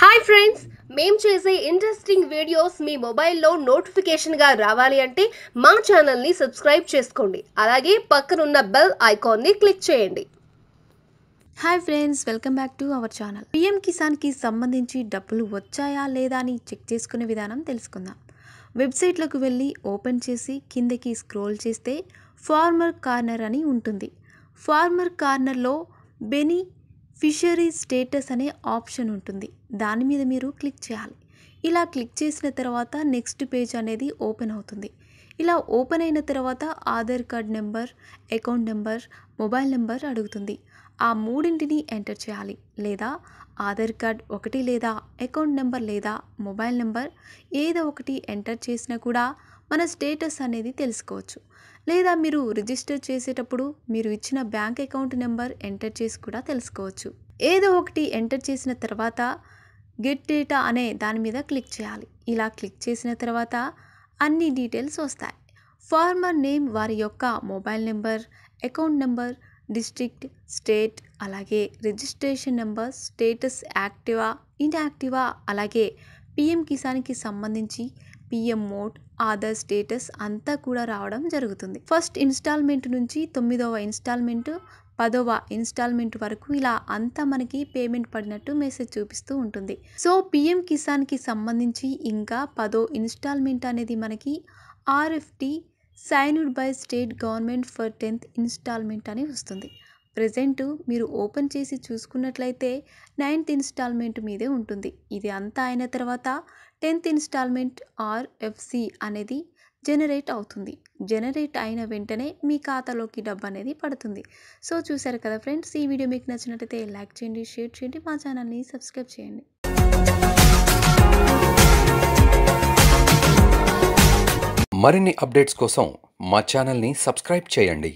hi friends మేం చేసే interesting videos మీ మొబైల్లో నోటిఫికేషన్గా రావాలి అంటే మా ఛానల్ని సబ్స్క్రైబ్ చేసుకోండి అలాగే పక్కనున్న బెల్ ఐకాన్ని క్లిక్ చేయండి hi friends welcome back to our channel PM కిసాన్కి సంబంధించి డబ్బులు వచ్చాయా లేదా అని చెక్ చేసుకునే విధానం తెలుసుకుందాం వెబ్సైట్లకు వెళ్ళి ఓపెన్ చేసి కిందకి స్క్రోల్ చేస్తే ఫార్మర్ కార్నర్ అని ఉంటుంది ఫార్మర్ కార్నర్లో బెనీ ఫిషరీ స్టేటస్ అనే ఆప్షన్ ఉంటుంది దాని మీద మీరు క్లిక్ చేయాలి ఇలా క్లిక్ చేసిన తర్వాత నెక్స్ట్ పేజ్ అనేది ఓపెన్ అవుతుంది ఇలా ఓపెన్ అయిన తర్వాత Aadhaar card number account number mobile number అడుగుతుంది ఆ మూడింటిని ఎంటర్ చేయాలి లేదా ఆధార్ కార్డ్ ఒకటి లేదా అకౌంట్ నెంబర్ లేదా మొబైల్ నెంబర్ ఏదో ఒకటి ఎంటర్ చేసినా కూడా మన స్టేటస్ అనేది తెలుసుకోవచ్చు లేదా మీరు రిజిస్టర్ చేసేటప్పుడు మీరు ఇచ్చిన బ్యాంక్ అకౌంట్ నెంబర్ ఎంటర్ చేసి కూడా తెలుసుకోవచ్చు ఏదో ఒకటి ఎంటర్ చేసిన తర్వాత గెట్ డేటా అనే దాని మీద క్లిక్ చేయాలి ఇలా క్లిక్ చేసిన తర్వాత అన్ని డీటెయిల్స్ వస్తాయి ఫార్మర్ నేమ్ వారి యొక్క mobile number account number district state అలాగే రిజిస్ట్రేషన్ నెంబర్ స్టేటస్ యాక్టివా ఇన్యాక్టివా అలాగే పిఎం కిసాన్కి సంబంధించి పిఎం మోడ్ ఆధార్ స్టేటస్ అంతా కూడా రావడం జరుగుతుంది ఫస్ట్ ఇన్స్టాల్మెంట్ నుంచి తొమ్మిదవ ఇన్స్టాల్మెంట్ పదవ ఇన్స్టాల్మెంట్ వరకు ఇలా అంతా మనకి పేమెంట్ పడినట్టు మెసేజ్ చూపిస్తూ ఉంటుంది సో పిఎం కిసాన్కి సంబంధించి ఇంకా పదో ఇన్స్టాల్మెంట్ అనేది మనకి RFT signed by state government for tenth instalment అని వస్తుంది ప్రజెంట్ మీరు ఓపెన్ చేసి చూసుకున్నట్లయితే నైన్త్ ఇన్స్టాల్మెంట్ మీదే ఉంటుంది ఇది అంతా అయిన తర్వాత టెన్త్ ఇన్స్టాల్మెంట్ ఆర్ఎఫ్సి అనేది జనరేట్ అవుతుంది జనరేట్ అయిన వెంటనే మీ ఖాతాలోకి డబ్బు అనేది పడుతుంది సో చూసారు కదా ఫ్రెండ్స్ ఈ వీడియో మీకు నచ్చినట్లయితే లైక్ చేయండి షేర్ చేయండి మా ఛానల్ని సబ్స్క్రైబ్ చేయండి మరిన్ని అప్డేట్స్ కోసం మా ఛానల్ని సబ్స్క్రైబ్ చేయండి